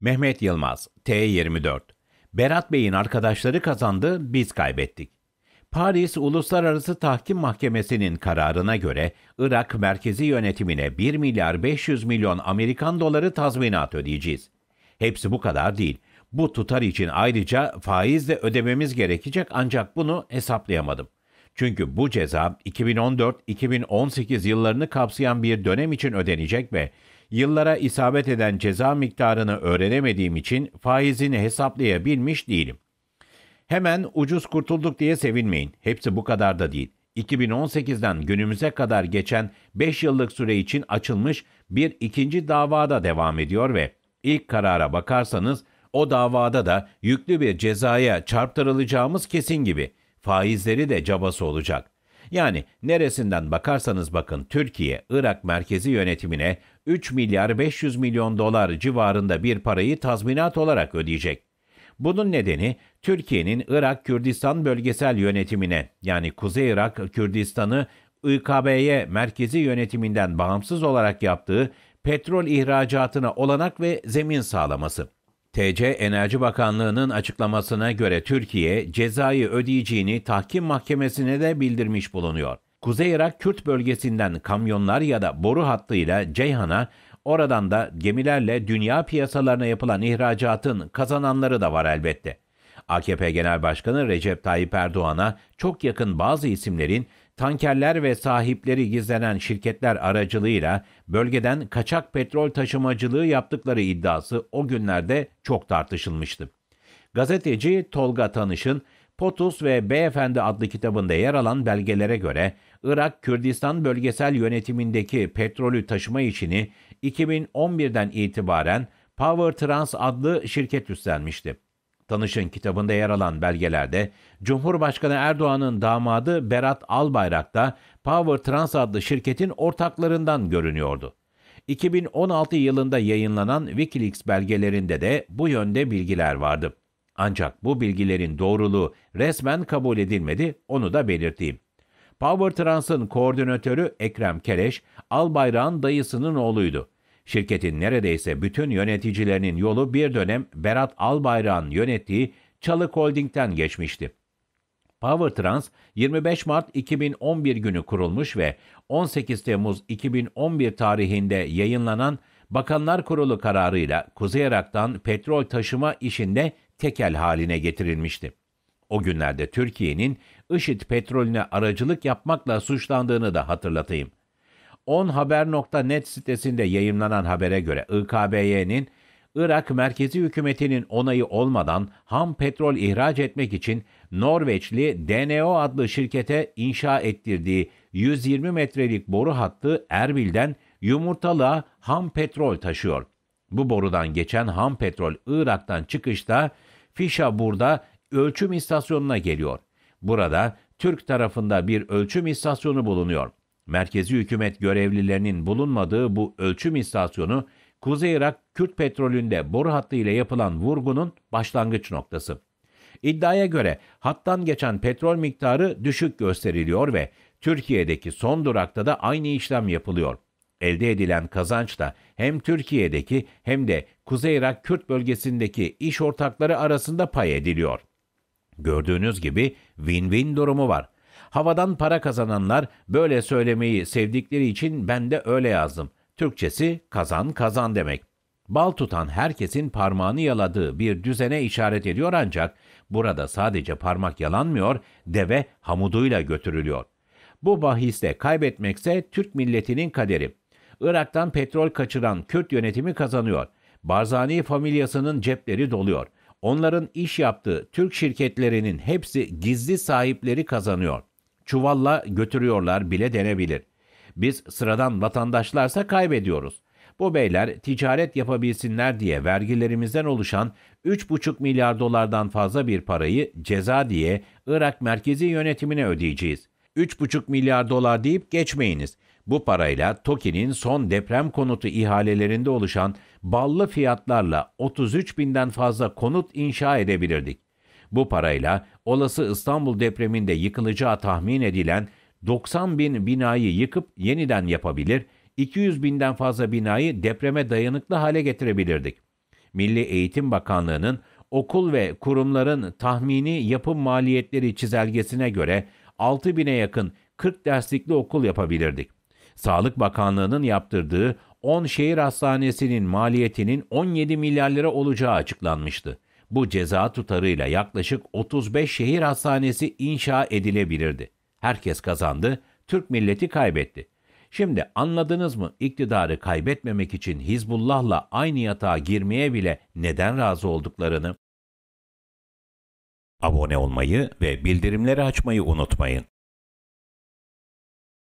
Mehmet Yılmaz, T24. Berat Bey'in arkadaşları kazandı, biz kaybettik. Paris Uluslararası Tahkim Mahkemesi'nin kararına göre Irak merkezi yönetimine 1 milyar 500 milyon Amerikan doları tazminat ödeyeceğiz. Hepsi bu kadar değil. Bu tutar için ayrıca faiz de ödememiz gerekecek ancak bunu hesaplayamadım. Çünkü bu ceza 2014-2018 yıllarını kapsayan bir dönem için ödenecek ve Yıllara isabet eden ceza miktarını öğrenemediğim için faizini hesaplayabilmiş değilim. Hemen ucuz kurtulduk diye sevinmeyin. Hepsi bu kadar da değil. 2018'den günümüze kadar geçen 5 yıllık süre için açılmış bir ikinci davada devam ediyor ve ilk karara bakarsanız o davada da yüklü bir cezaya çarptırılacağımız kesin gibi faizleri de cabası olacak. Yani neresinden bakarsanız bakın Türkiye, Irak merkezi yönetimine 3 milyar 500 milyon dolar civarında bir parayı tazminat olarak ödeyecek. Bunun nedeni Türkiye'nin Irak Kürdistan bölgesel yönetimine yani Kuzey Irak Kürdistan'ı IKB'ye merkezi yönetiminden bağımsız olarak yaptığı petrol ihracatına olanak ve zemin sağlaması. TC Enerji Bakanlığı'nın açıklamasına göre Türkiye cezayı ödeyeceğini tahkim mahkemesine de bildirmiş bulunuyor. Kuzey Irak Kürt bölgesinden kamyonlar ya da boru hattıyla Ceyhan'a, oradan da gemilerle dünya piyasalarına yapılan ihracatın kazananları da var elbette. AKP Genel Başkanı Recep Tayyip Erdoğan'a çok yakın bazı isimlerin tankerler ve sahipleri gizlenen şirketler aracılığıyla bölgeden kaçak petrol taşımacılığı yaptıkları iddiası o günlerde çok tartışılmıştı. Gazeteci Tolga Tanış'ın Potus ve Beyefendi adlı kitabında yer alan belgelere göre Irak Kürdistan bölgesel yönetimindeki petrolü taşıma işini 2011'den itibaren Power Trans adlı şirket üstlenmişti. Tanış'ın kitabında yer alan belgelerde Cumhurbaşkanı Erdoğan'ın damadı Berat Albayrak da Power Trans adlı şirketin ortaklarından görünüyordu. 2016 yılında yayınlanan Wikileaks belgelerinde de bu yönde bilgiler vardı. Ancak bu bilgilerin doğruluğu resmen kabul edilmedi, onu da belirteyim. Power Trans'ın koordinatörü Ekrem Kereş, Albayrak'ın dayısının oğluydu. Şirketin neredeyse bütün yöneticilerinin yolu bir dönem Berat Albayrak'ın yönettiği Çalık Holding'den geçmişti. Power Trans, 25 Mart 2011 günü kurulmuş ve 18 Temmuz 2011 tarihinde yayınlanan Bakanlar Kurulu kararıyla Kuzey Irak'tan petrol taşıma işinde tekel haline getirilmişti. O günlerde Türkiye'nin IŞİD petrolüne aracılık yapmakla suçlandığını da hatırlatayım. 10haber.net sitesinde yayınlanan habere göre IKBY'nin Irak merkezi hükümetinin onayı olmadan ham petrol ihraç etmek için Norveçli DNO adlı şirkete inşa ettirdiği 120 metrelik boru hattı Erbil'den Yumurtalığa ham petrol taşıyor. Bu borudan geçen ham petrol Irak'tan çıkışta burada ölçüm istasyonuna geliyor. Burada Türk tarafında bir ölçüm istasyonu bulunuyor. Merkezi hükümet görevlilerinin bulunmadığı bu ölçüm istasyonu Kuzey Irak Kürt petrolünde boru hattı ile yapılan vurgunun başlangıç noktası. İddiaya göre hattan geçen petrol miktarı düşük gösteriliyor ve Türkiye'deki son durakta da aynı işlem yapılıyor. Elde edilen kazanç da hem Türkiye'deki hem de Kuzey Irak Kürt bölgesindeki iş ortakları arasında pay ediliyor. Gördüğünüz gibi win-win durumu var. Havadan para kazananlar böyle söylemeyi sevdikleri için ben de öyle yazdım. Türkçesi kazan kazan demek. Bal tutan herkesin parmağını yaladığı bir düzene işaret ediyor ancak burada sadece parmak yalanmıyor, deve hamuduyla götürülüyor. Bu bahiste kaybetmekse Türk milletinin kaderi. Irak'tan petrol kaçıran Kürt yönetimi kazanıyor. Barzani familyasının cepleri doluyor. Onların iş yaptığı Türk şirketlerinin hepsi gizli sahipleri kazanıyor. Çuvalla götürüyorlar bile denebilir. Biz sıradan vatandaşlarsa kaybediyoruz. Bu beyler ticaret yapabilsinler diye vergilerimizden oluşan 3,5 milyar dolardan fazla bir parayı ceza diye Irak merkezi yönetimine ödeyeceğiz. 3,5 milyar dolar deyip geçmeyiniz. Bu parayla TOKİ'nin son deprem konutu ihalelerinde oluşan ballı fiyatlarla 33 binden fazla konut inşa edebilirdik. Bu parayla olası İstanbul depreminde yıkılacağı tahmin edilen 90 bin binayı yıkıp yeniden yapabilir, 200 binden fazla binayı depreme dayanıklı hale getirebilirdik. Milli Eğitim Bakanlığı'nın okul ve kurumların tahmini yapım maliyetleri çizelgesine göre 6 bine yakın 40 derslikli okul yapabilirdik. Sağlık Bakanlığı'nın yaptırdığı 10 şehir hastanesinin maliyetinin 17 milyar lira olacağı açıklanmıştı. Bu ceza tutarıyla yaklaşık 35 şehir hastanesi inşa edilebilirdi. Herkes kazandı, Türk milleti kaybetti. Şimdi anladınız mı iktidarı kaybetmemek için Hizbullah'la aynı yatağa girmeye bile neden razı olduklarını? Abone olmayı ve bildirimleri açmayı unutmayın.